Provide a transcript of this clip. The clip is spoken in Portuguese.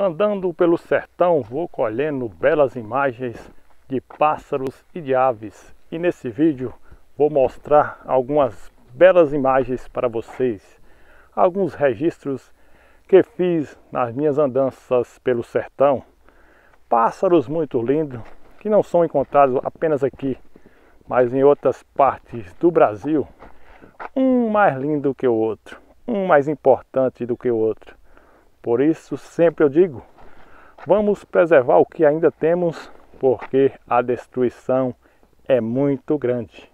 Andando pelo sertão, vou colhendo belas imagens de pássaros e de aves. E nesse vídeo vou mostrar algumas belas imagens para vocês, alguns registros que fiz nas minhas andanças pelo sertão. Pássaros muito lindos que não são encontrados apenas aqui, mas em outras partes do Brasil. Um mais lindo que o outro, um mais importante do que o outro por isso, sempre eu digo: vamos preservar o que ainda temos, porque a destruição é muito grande.